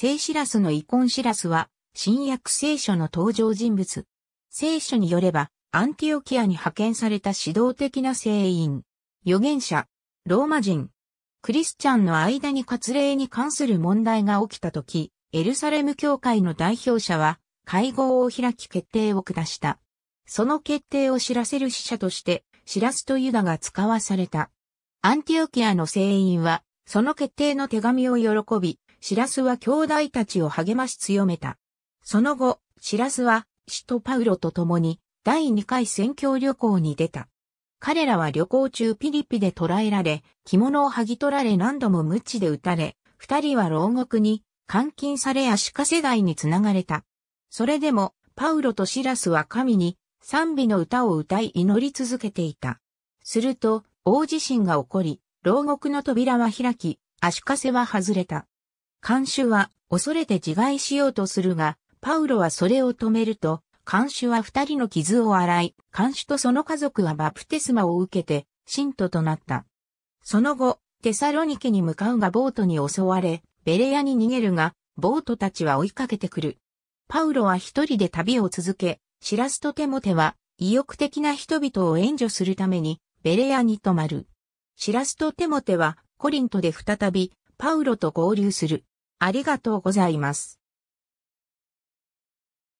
聖シラスの遺恨シラスは、新約聖書の登場人物。聖書によれば、アンティオキアに派遣された指導的な聖員、預言者、ローマ人、クリスチャンの間に割礼に関する問題が起きたとき、エルサレム教会の代表者は、会合を開き決定を下した。その決定を知らせる使者として、シラスとユダが使わされた。アンティオキアの聖員は、その決定の手紙を喜び、シラスは兄弟たちを励まし強めた。その後、シラスは、死とパウロと共に、第2回宣教旅行に出た。彼らは旅行中ピリピで捕らえられ、着物を剥ぎ取られ何度も知で撃たれ、二人は牢獄に監禁され足か世代につながれた。それでも、パウロとシラスは神に賛美の歌を歌い祈り続けていた。すると、大地震が起こり、牢獄の扉は開き、足かせは外れた。監守は恐れて自害しようとするが、パウロはそれを止めると、監守は二人の傷を洗い、監守とその家族はバプテスマを受けて、信徒となった。その後、テサロニケに向かうがボートに襲われ、ベレアに逃げるが、ボートたちは追いかけてくる。パウロは一人で旅を続け、シラスとテモテは、意欲的な人々を援助するために、ベレアに泊まる。シラスとテモテは、コリントで再び、パウロと合流する。ありがとうございます。